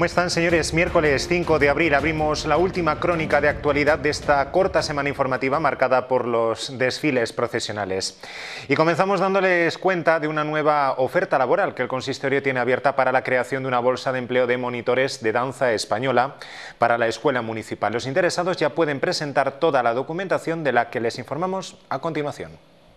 ¿Cómo están, señores? Miércoles 5 de abril abrimos la última crónica de actualidad de esta corta semana informativa marcada por los desfiles procesionales. Y comenzamos dándoles cuenta de una nueva oferta laboral que el consistorio tiene abierta para la creación de una bolsa de empleo de monitores de danza española para la escuela municipal. Los interesados ya pueden presentar toda la documentación de la que les informamos a continuación.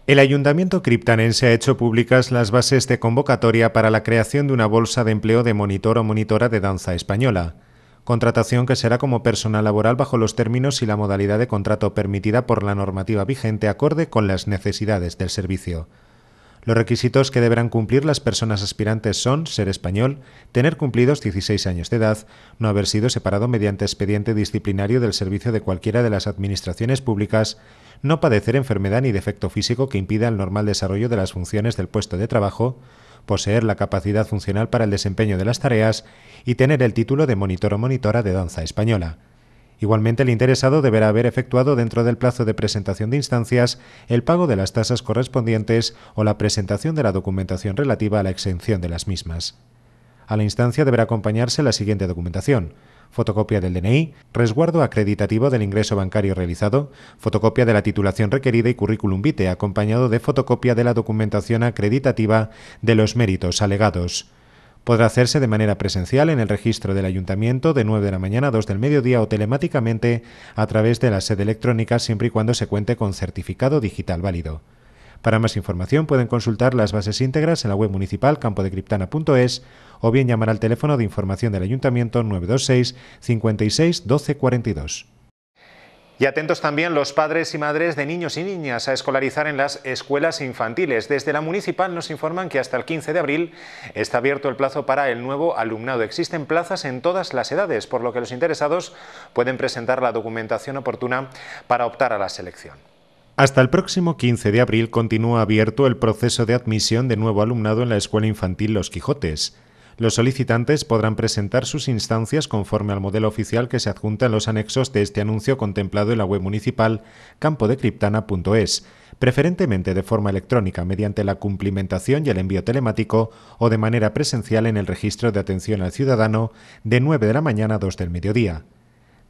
El Ayuntamiento criptanense ha hecho públicas las bases de convocatoria para la creación de una bolsa de empleo de monitor o monitora de danza española, contratación que será como personal laboral bajo los términos y la modalidad de contrato permitida por la normativa vigente acorde con las necesidades del servicio. Los requisitos que deberán cumplir las personas aspirantes son ser español, tener cumplidos 16 años de edad, no haber sido separado mediante expediente disciplinario del servicio de cualquiera de las administraciones públicas no padecer enfermedad ni defecto físico que impida el normal desarrollo de las funciones del puesto de trabajo, poseer la capacidad funcional para el desempeño de las tareas y tener el título de monitor o monitora de danza española. Igualmente, el interesado deberá haber efectuado dentro del plazo de presentación de instancias el pago de las tasas correspondientes o la presentación de la documentación relativa a la exención de las mismas. A la instancia deberá acompañarse la siguiente documentación fotocopia del DNI, resguardo acreditativo del ingreso bancario realizado, fotocopia de la titulación requerida y currículum vitae, acompañado de fotocopia de la documentación acreditativa de los méritos alegados podrá hacerse de manera presencial en el registro del ayuntamiento de 9 de la mañana a 2 del mediodía o telemáticamente a través de la sede electrónica siempre y cuando se cuente con certificado digital válido. Para más información pueden consultar las bases íntegras en la web municipal campodecriptana.es o bien llamar al teléfono de información del Ayuntamiento 926 56 12 42. Y atentos también los padres y madres de niños y niñas a escolarizar en las escuelas infantiles. Desde la municipal nos informan que hasta el 15 de abril está abierto el plazo para el nuevo alumnado. Existen plazas en todas las edades, por lo que los interesados pueden presentar la documentación oportuna para optar a la selección. Hasta el próximo 15 de abril continúa abierto el proceso de admisión de nuevo alumnado en la Escuela Infantil Los Quijotes. Los solicitantes podrán presentar sus instancias conforme al modelo oficial que se adjunta en los anexos de este anuncio contemplado en la web municipal campodecriptana.es, preferentemente de forma electrónica mediante la cumplimentación y el envío telemático o de manera presencial en el registro de atención al ciudadano de 9 de la mañana a 2 del mediodía.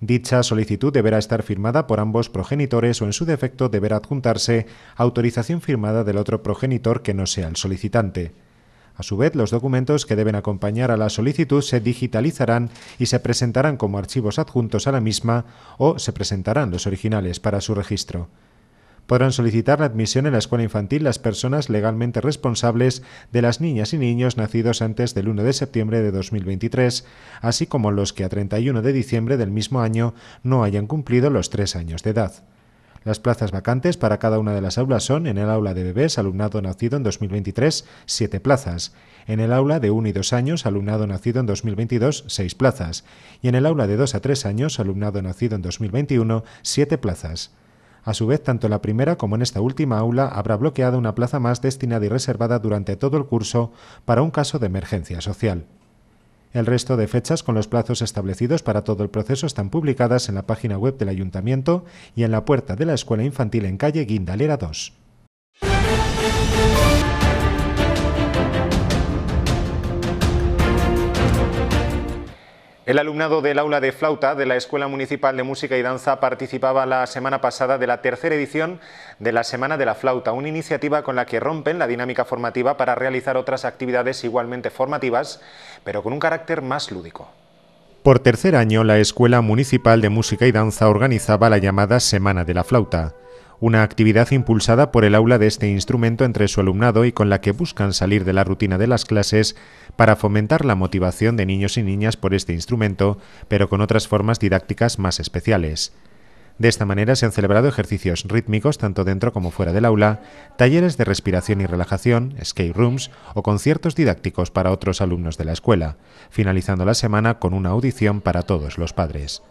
Dicha solicitud deberá estar firmada por ambos progenitores o en su defecto deberá adjuntarse autorización firmada del otro progenitor que no sea el solicitante. A su vez, los documentos que deben acompañar a la solicitud se digitalizarán y se presentarán como archivos adjuntos a la misma o se presentarán los originales para su registro podrán solicitar la admisión en la escuela infantil las personas legalmente responsables de las niñas y niños nacidos antes del 1 de septiembre de 2023, así como los que a 31 de diciembre del mismo año no hayan cumplido los tres años de edad. Las plazas vacantes para cada una de las aulas son en el aula de bebés, alumnado nacido en 2023, siete plazas, en el aula de 1 y 2 años, alumnado nacido en 2022, seis plazas, y en el aula de 2 a 3 años, alumnado nacido en 2021, siete plazas. A su vez, tanto la primera como en esta última aula habrá bloqueada una plaza más destinada y reservada durante todo el curso para un caso de emergencia social. El resto de fechas con los plazos establecidos para todo el proceso están publicadas en la página web del Ayuntamiento y en la puerta de la Escuela Infantil en calle Guindalera 2. El alumnado del aula de flauta de la Escuela Municipal de Música y Danza participaba la semana pasada de la tercera edición de la Semana de la Flauta, una iniciativa con la que rompen la dinámica formativa para realizar otras actividades igualmente formativas, pero con un carácter más lúdico. Por tercer año, la Escuela Municipal de Música y Danza organizaba la llamada Semana de la Flauta una actividad impulsada por el aula de este instrumento entre su alumnado y con la que buscan salir de la rutina de las clases para fomentar la motivación de niños y niñas por este instrumento, pero con otras formas didácticas más especiales. De esta manera se han celebrado ejercicios rítmicos tanto dentro como fuera del aula, talleres de respiración y relajación, skate rooms o conciertos didácticos para otros alumnos de la escuela, finalizando la semana con una audición para todos los padres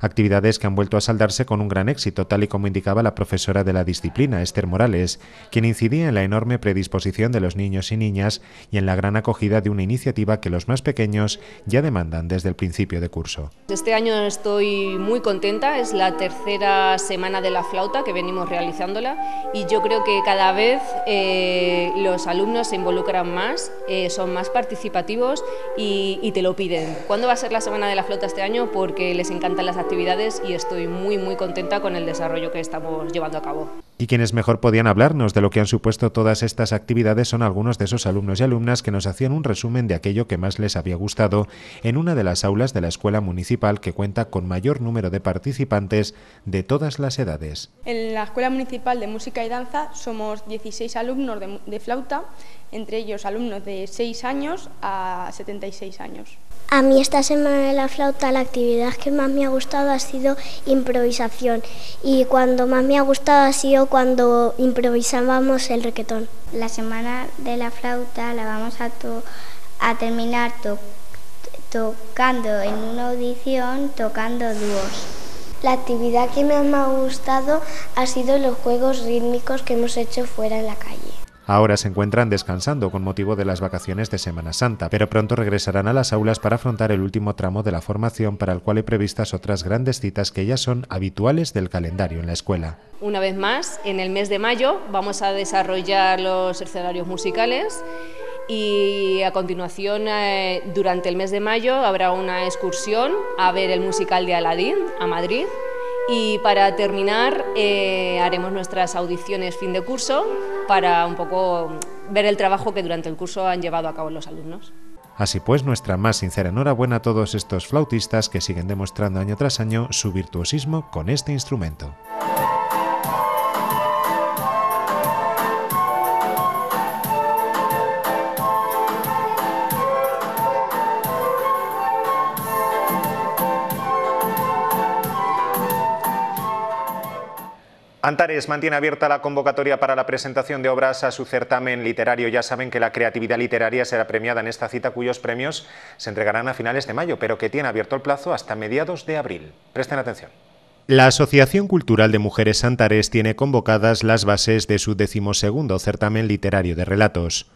actividades que han vuelto a saldarse con un gran éxito, tal y como indicaba la profesora de la disciplina, Esther Morales, quien incidía en la enorme predisposición de los niños y niñas y en la gran acogida de una iniciativa que los más pequeños ya demandan desde el principio de curso. Este año estoy muy contenta, es la tercera semana de la flauta que venimos realizándola y yo creo que cada vez eh, los alumnos se involucran más, eh, son más participativos y, y te lo piden. ¿Cuándo va a ser la semana de la flauta este año? Porque les encantan las actividades y estoy muy, muy contenta con el desarrollo que estamos llevando a cabo. Y quienes mejor podían hablarnos de lo que han supuesto todas estas actividades son algunos de esos alumnos y alumnas que nos hacían un resumen de aquello que más les había gustado en una de las aulas de la escuela municipal que cuenta con mayor número de participantes de todas las edades. En la Escuela Municipal de Música y Danza somos 16 alumnos de, flauta, entre ellos alumnos de 6 años a 76 años. A mí esta semana de la flauta la actividad que más me ha gustado ha sido improvisación y cuando más me ha gustado ha sido cuando improvisábamos el requetón. La semana de la flauta la vamos a, terminar tocando en una audición, tocando dúos. La actividad que más me ha gustado ha sido los juegos rítmicos que hemos hecho fuera en la calle. Ahora se encuentran descansando con motivo de las vacaciones de Semana Santa, pero pronto regresarán a las aulas para afrontar el último tramo de la formación para el cual hay previstas otras grandes citas que ya son habituales del calendario en la escuela. Una vez más, en el mes de mayo vamos a desarrollar los escenarios musicales y a continuación eh, durante el mes de mayo habrá una excursión a ver el musical de Aladín a Madrid y para terminar, eh, haremos nuestras audiciones fin de curso para un poco ver el trabajo que durante el curso han llevado a cabo los alumnos. Así pues, nuestra más sincera enhorabuena a todos estos flautistas que siguen demostrando año tras año su virtuosismo con este instrumento. Antares mantiene abierta la convocatoria para la presentación de obras a su certamen literario. Ya saben que la creatividad literaria será premiada en esta cita cuyos premios se entregarán a finales de mayo, pero que tiene abierto el plazo hasta mediados de abril. Presten atención. La Asociación Cultural de Mujeres Antares tiene convocadas las bases de su decimosegundo certamen literario de relatos.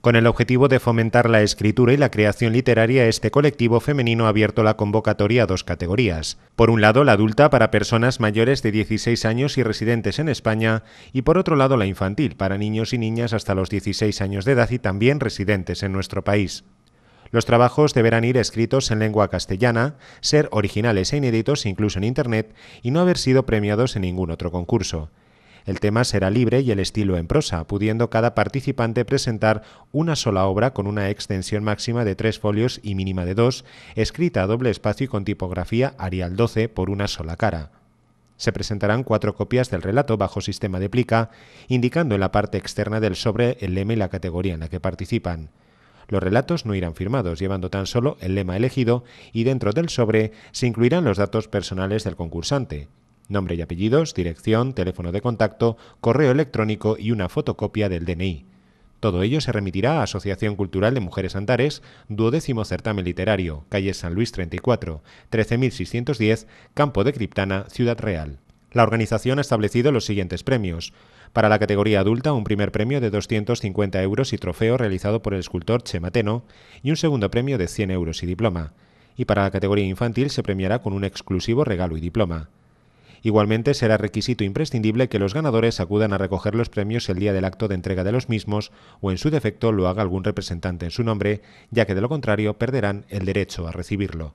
Con el objetivo de fomentar la escritura y la creación literaria, este colectivo femenino ha abierto la convocatoria a dos categorías. Por un lado, la adulta para personas mayores de 16 años y residentes en España, y por otro lado, la infantil para niños y niñas hasta los 16 años de edad y también residentes en nuestro país. Los trabajos deberán ir escritos en lengua castellana, ser originales e inéditos incluso en Internet y no haber sido premiados en ningún otro concurso. El tema será libre y el estilo en prosa, pudiendo cada participante presentar una sola obra con una extensión máxima de tres folios y mínima de dos, escrita a doble espacio y con tipografía Arial 12 por una sola cara. Se presentarán cuatro copias del relato bajo sistema de plica, indicando en la parte externa del sobre el lema y la categoría en la que participan. Los relatos no irán firmados, llevando tan solo el lema elegido y dentro del sobre se incluirán los datos personales del concursante, nombre y apellidos, dirección, teléfono de contacto, correo electrónico y una fotocopia del DNI. Todo ello se remitirá a Asociación Cultural de Mujeres Antares, duodécimo certamen literario, calle San Luis 34, 13.610, Campo de Criptana, Ciudad Real. La organización ha establecido los siguientes premios. Para la categoría adulta, un primer premio de 250 euros y trofeo realizado por el escultor Chemateno, y un segundo premio de 100 euros y diploma. Y para la categoría infantil se premiará con un exclusivo regalo y diploma. Igualmente, será requisito imprescindible que los ganadores acudan a recoger los premios el día del acto de entrega de los mismos o en su defecto lo haga algún representante en su nombre, ya que de lo contrario perderán el derecho a recibirlo.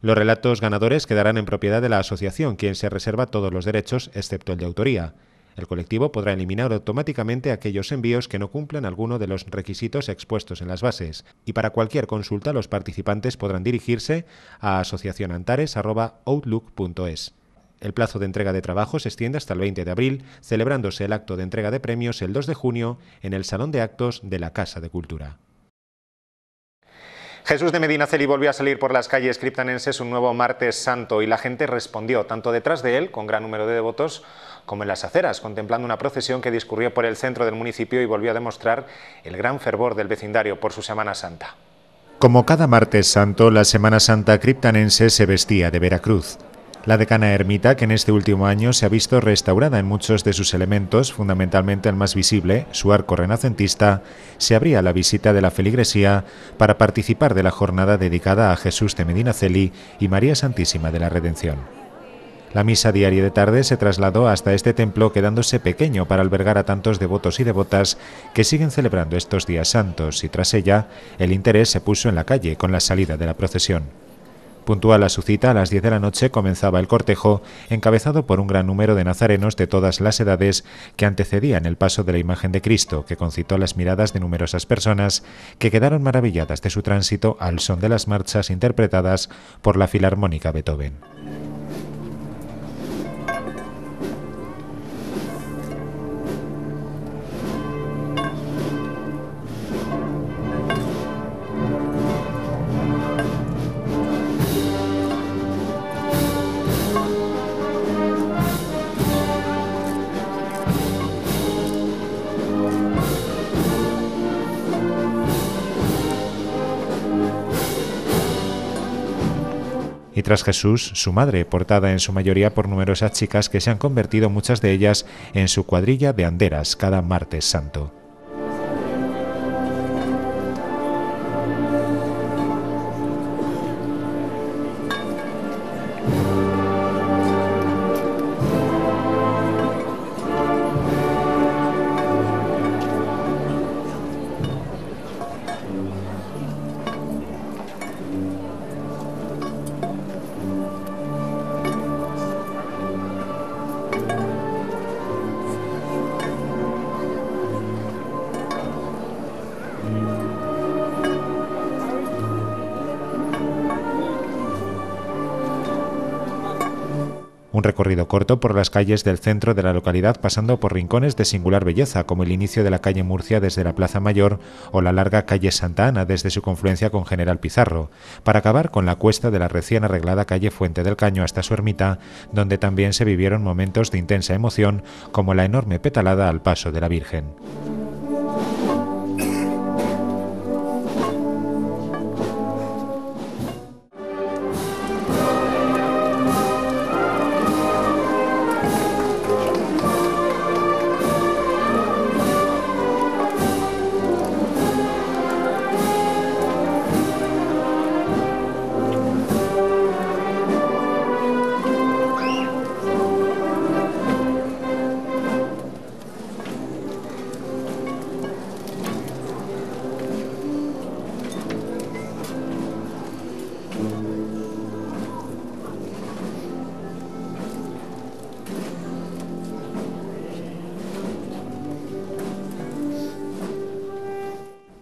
Los relatos ganadores quedarán en propiedad de la asociación, quien se reserva todos los derechos excepto el de autoría. El colectivo podrá eliminar automáticamente aquellos envíos que no cumplan alguno de los requisitos expuestos en las bases, y para cualquier consulta los participantes podrán dirigirse a asociacionantares.outlook.es. El plazo de entrega de trabajo se extiende hasta el 20 de abril, celebrándose el acto de entrega de premios el 2 de junio en el Salón de Actos de la Casa de Cultura. Jesús de Medinaceli volvió a salir por las calles criptanenses un nuevo martes santo y la gente respondió, tanto detrás de él, con gran número de devotos, como en las aceras, contemplando una procesión que discurrió por el centro del municipio y volvió a demostrar el gran fervor del vecindario por su Semana Santa. Como cada martes santo, la Semana Santa criptanense se vestía de Veracruz. La decana ermita, que en este último año se ha visto restaurada en muchos de sus elementos, fundamentalmente el más visible, su arco renacentista, se abría a la visita de la feligresía para participar de la jornada dedicada a Jesús de Medinaceli y María Santísima de la Redención. La misa diaria de tarde se trasladó hasta este templo quedándose pequeño para albergar a tantos devotos y devotas que siguen celebrando estos días santos y tras ella el interés se puso en la calle con la salida de la procesión. Puntual a su cita, a las 10 de la noche comenzaba el cortejo, encabezado por un gran número de nazarenos de todas las edades que antecedían el paso de la imagen de Cristo, que concitó las miradas de numerosas personas que quedaron maravilladas de su tránsito al son de las marchas interpretadas por la Filarmónica Beethoven. tras Jesús, su madre, portada en su mayoría por numerosas chicas que se han convertido muchas de ellas en su cuadrilla de anderas cada martes santo. Un recorrido corto por las calles del centro de la localidad pasando por rincones de singular belleza, como el inicio de la calle Murcia desde la Plaza Mayor o la larga calle Santa Ana desde su confluencia con General Pizarro, para acabar con la cuesta de la recién arreglada calle Fuente del Caño hasta su ermita, donde también se vivieron momentos de intensa emoción, como la enorme petalada al paso de la Virgen.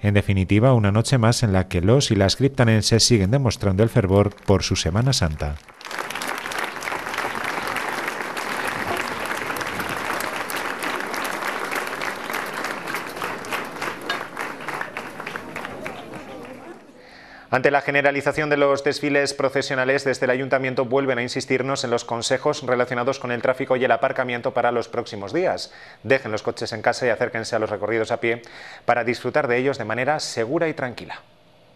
En definitiva, una noche más en la que los y las criptanenses siguen demostrando el fervor por su Semana Santa. Ante la generalización de los desfiles procesionales, desde el Ayuntamiento vuelven a insistirnos en los consejos relacionados con el tráfico y el aparcamiento para los próximos días. Dejen los coches en casa y acérquense a los recorridos a pie para disfrutar de ellos de manera segura y tranquila.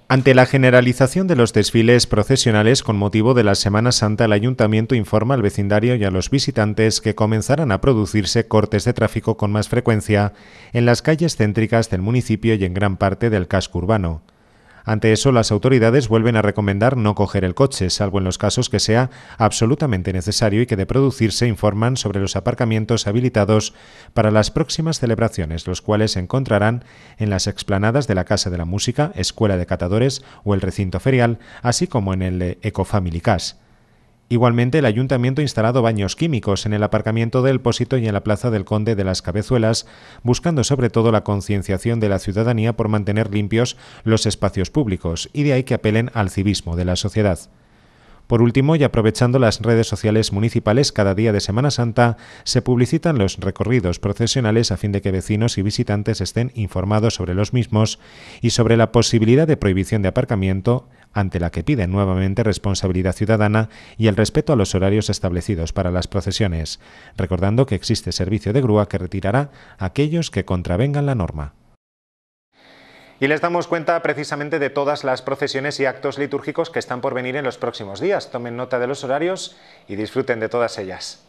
Ante la generalización de los desfiles procesionales con motivo de la Semana Santa, el ayuntamiento informa al vecindario y a los visitantes que comenzarán a producirse cortes de tráfico con más frecuencia en las calles céntricas del municipio y en gran parte del casco urbano. Ante eso, las autoridades vuelven a recomendar no coger el coche, salvo en los casos que sea absolutamente necesario y que de producirse informan sobre los aparcamientos habilitados para las próximas celebraciones, los cuales se encontrarán en las explanadas de la Casa de la Música, Escuela de Catadores o el recinto ferial, así como en el Ecofamily Cash. Igualmente, el ayuntamiento ha instalado baños químicos en el aparcamiento del Pósito y en la plaza del Conde de las Cabezuelas, buscando sobre todo la concienciación de la ciudadanía por mantener limpios los espacios públicos, y de ahí que apelen al civismo de la sociedad. Por último, y aprovechando las redes sociales municipales cada día de Semana Santa, se publicitan los recorridos procesionales a fin de que vecinos y visitantes estén informados sobre los mismos y sobre la posibilidad de prohibición de aparcamiento, ante la que piden nuevamente responsabilidad ciudadana y el respeto a los horarios establecidos para las procesiones, recordando que existe servicio de grúa que retirará a aquellos que contravengan la norma. Y les damos cuenta precisamente de todas las procesiones y actos litúrgicos que están por venir en los próximos días. Tomen nota de los horarios y disfruten de todas ellas.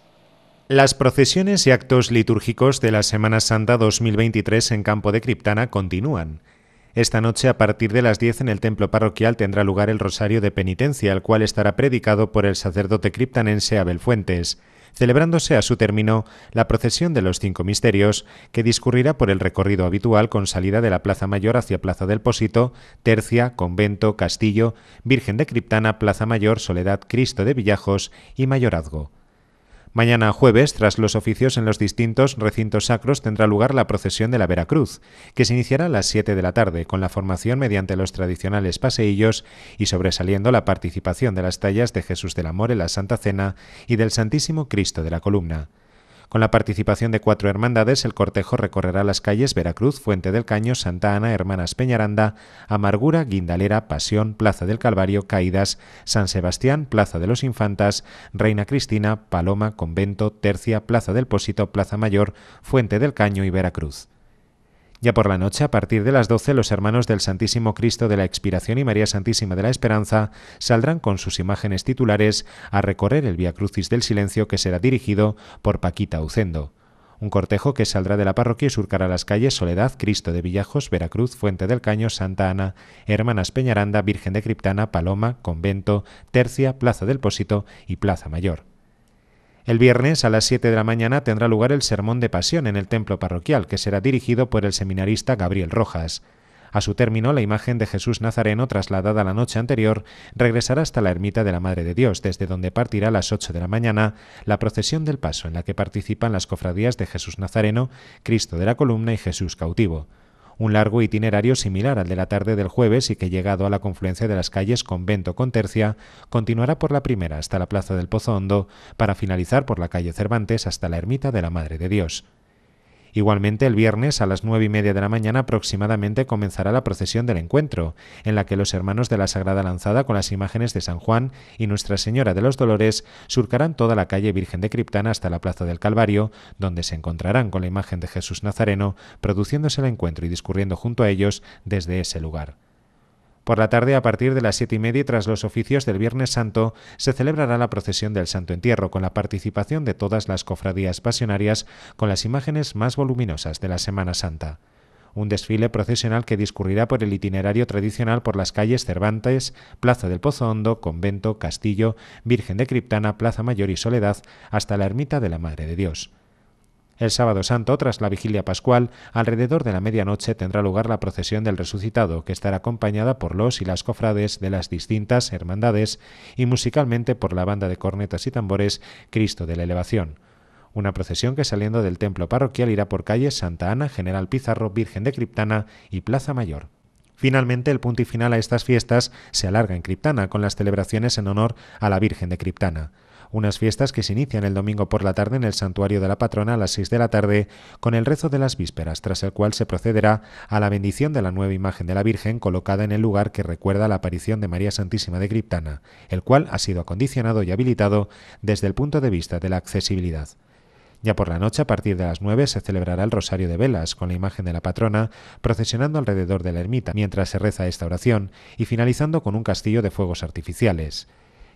Las procesiones y actos litúrgicos de la Semana Santa 2023 en Campo de Criptana continúan. Esta noche a partir de las 10 en el templo parroquial tendrá lugar el Rosario de Penitencia, al cual estará predicado por el sacerdote criptanense Abel Fuentes celebrándose a su término la procesión de los cinco misterios, que discurrirá por el recorrido habitual con salida de la Plaza Mayor hacia Plaza del Pósito, Tercia, Convento, Castillo, Virgen de Criptana, Plaza Mayor, Soledad, Cristo de Villajos y Mayorazgo. Mañana jueves, tras los oficios en los distintos recintos sacros, tendrá lugar la procesión de la Veracruz, que se iniciará a las 7 de la tarde, con la formación mediante los tradicionales paseillos y sobresaliendo la participación de las tallas de Jesús del Amor en la Santa Cena y del Santísimo Cristo de la Columna. Con la participación de cuatro hermandades, el cortejo recorrerá las calles Veracruz, Fuente del Caño, Santa Ana, Hermanas Peñaranda, Amargura, Guindalera, Pasión, Plaza del Calvario, Caídas, San Sebastián, Plaza de los Infantas, Reina Cristina, Paloma, Convento, Tercia, Plaza del Pósito, Plaza Mayor, Fuente del Caño y Veracruz. Ya por la noche, a partir de las 12, los hermanos del Santísimo Cristo de la Expiración y María Santísima de la Esperanza saldrán con sus imágenes titulares a recorrer el Via Crucis del Silencio que será dirigido por Paquita Ucendo un cortejo que saldrá de la parroquia y surcará las calles Soledad, Cristo de Villajos, Veracruz, Fuente del Caño, Santa Ana, Hermanas Peñaranda, Virgen de Criptana, Paloma, Convento, Tercia, Plaza del Pósito y Plaza Mayor. El viernes a las 7 de la mañana tendrá lugar el Sermón de Pasión en el templo parroquial, que será dirigido por el seminarista Gabriel Rojas. A su término, la imagen de Jesús Nazareno, trasladada la noche anterior, regresará hasta la ermita de la Madre de Dios, desde donde partirá a las 8 de la mañana la procesión del paso, en la que participan las cofradías de Jesús Nazareno, Cristo de la Columna y Jesús Cautivo un largo itinerario similar al de la tarde del jueves y que llegado a la confluencia de las calles Convento con Tercia, continuará por la primera hasta la Plaza del Pozo Hondo para finalizar por la calle Cervantes hasta la Ermita de la Madre de Dios. Igualmente, el viernes a las nueve y media de la mañana aproximadamente comenzará la procesión del encuentro, en la que los hermanos de la Sagrada Lanzada con las imágenes de San Juan y Nuestra Señora de los Dolores surcarán toda la calle Virgen de Criptana hasta la Plaza del Calvario, donde se encontrarán con la imagen de Jesús Nazareno, produciéndose el encuentro y discurriendo junto a ellos desde ese lugar. Por la tarde, a partir de las siete y media y tras los oficios del Viernes Santo, se celebrará la procesión del Santo Entierro con la participación de todas las cofradías pasionarias con las imágenes más voluminosas de la Semana Santa un desfile procesional que discurrirá por el itinerario tradicional por las calles Cervantes, Plaza del Pozo Hondo, Convento, Castillo, Virgen de Criptana, Plaza Mayor y Soledad, hasta la Ermita de la Madre de Dios. El sábado santo, tras la vigilia pascual, alrededor de la medianoche tendrá lugar la procesión del resucitado, que estará acompañada por los y las cofrades de las distintas hermandades y musicalmente por la banda de cornetas y tambores Cristo de la Elevación una procesión que saliendo del templo parroquial irá por calles Santa Ana, General Pizarro, Virgen de Criptana y Plaza Mayor. Finalmente, el punto y final a estas fiestas se alarga en Criptana, con las celebraciones en honor a la Virgen de Criptana unas fiestas que se inician el domingo por la tarde en el santuario de la patrona a las 6 de la tarde con el rezo de las vísperas, tras el cual se procederá a la bendición de la nueva imagen de la Virgen colocada en el lugar que recuerda la aparición de María Santísima de Criptana, el cual ha sido acondicionado y habilitado desde el punto de vista de la accesibilidad. Ya por la noche, a partir de las 9, se celebrará el Rosario de Velas con la imagen de la patrona procesionando alrededor de la ermita mientras se reza esta oración y finalizando con un castillo de fuegos artificiales.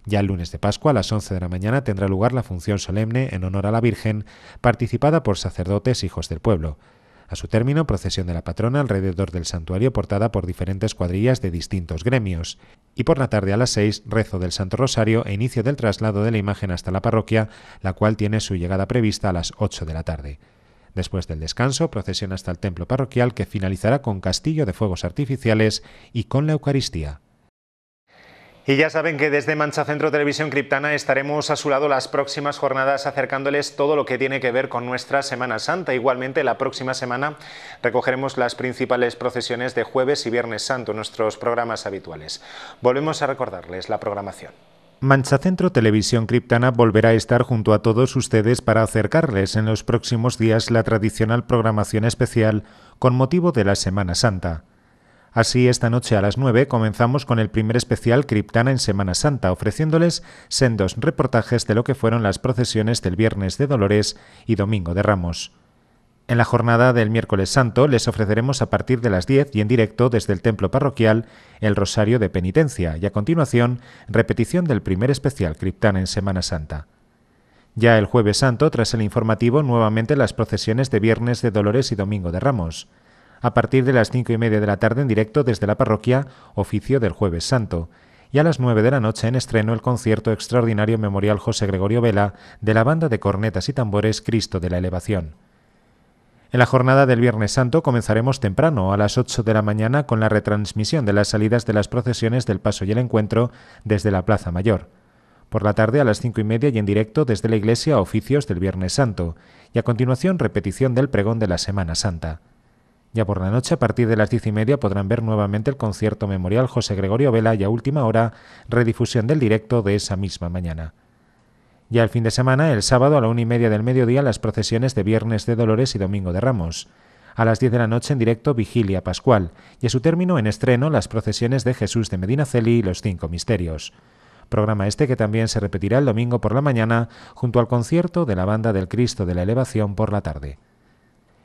Ya el lunes de Pascua a las 11 de la mañana tendrá lugar la función solemne en honor a la Virgen, participada por sacerdotes hijos del pueblo. A su término, procesión de la patrona alrededor del santuario portada por diferentes cuadrillas de distintos gremios. Y por la tarde a las 6, rezo del Santo Rosario e inicio del traslado de la imagen hasta la parroquia, la cual tiene su llegada prevista a las 8 de la tarde. Después del descanso, procesión hasta el templo parroquial que finalizará con castillo de fuegos artificiales y con la Eucaristía. Y ya saben que desde Mancha Centro Televisión Criptana estaremos a su lado las próximas jornadas acercándoles todo lo que tiene que ver con nuestra Semana Santa. Igualmente, la próxima semana recogeremos las principales procesiones de jueves y viernes santo, nuestros programas habituales. Volvemos a recordarles la programación. Mancha Centro Televisión Criptana volverá a estar junto a todos ustedes para acercarles en los próximos días la tradicional programación especial con motivo de la Semana Santa. Así, esta noche a las 9 comenzamos con el primer especial Criptana en Semana Santa, ofreciéndoles sendos reportajes de lo que fueron las procesiones del Viernes de Dolores y Domingo de Ramos. En la jornada del miércoles santo les ofreceremos a partir de las 10 y en directo desde el templo parroquial el Rosario de Penitencia y a continuación repetición del primer especial criptana en Semana Santa. Ya el jueves santo, tras el informativo, nuevamente las procesiones de Viernes de Dolores y Domingo de Ramos a partir de las cinco y media de la tarde en directo desde la parroquia, oficio del Jueves Santo, y a las nueve de la noche en estreno el concierto extraordinario Memorial José Gregorio Vela de la banda de cornetas y tambores Cristo de la Elevación. En la jornada del Viernes Santo comenzaremos temprano, a las 8 de la mañana, con la retransmisión de las salidas de las procesiones del Paso y el Encuentro desde la Plaza Mayor. Por la tarde a las cinco y media y en directo desde la Iglesia oficios del Viernes Santo, y a continuación repetición del pregón de la Semana Santa. Ya por la noche, a partir de las diez y media, podrán ver nuevamente el concierto memorial José Gregorio Vela y a última hora, redifusión del directo de esa misma mañana. Ya el fin de semana, el sábado a la una y media del mediodía, las procesiones de Viernes de Dolores y Domingo de Ramos. A las diez de la noche en directo Vigilia Pascual y a su término en estreno las procesiones de Jesús de Medinaceli y los Cinco Misterios. Programa este que también se repetirá el domingo por la mañana junto al concierto de la Banda del Cristo de la Elevación por la tarde.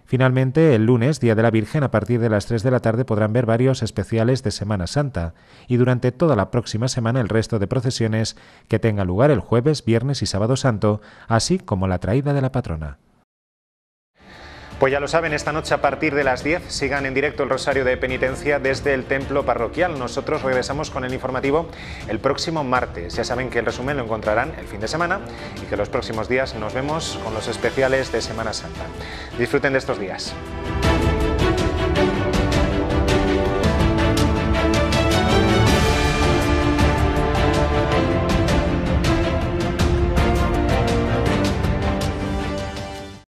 Finalmente, el lunes, Día de la Virgen, a partir de las 3 de la tarde podrán ver varios especiales de Semana Santa y durante toda la próxima semana el resto de procesiones que tengan lugar el jueves, viernes y sábado santo, así como la traída de la patrona. Pues ya lo saben, esta noche a partir de las 10 sigan en directo el Rosario de Penitencia desde el Templo Parroquial. Nosotros regresamos con el informativo el próximo martes. Ya saben que el resumen lo encontrarán el fin de semana y que los próximos días nos vemos con los especiales de Semana Santa. Disfruten de estos días.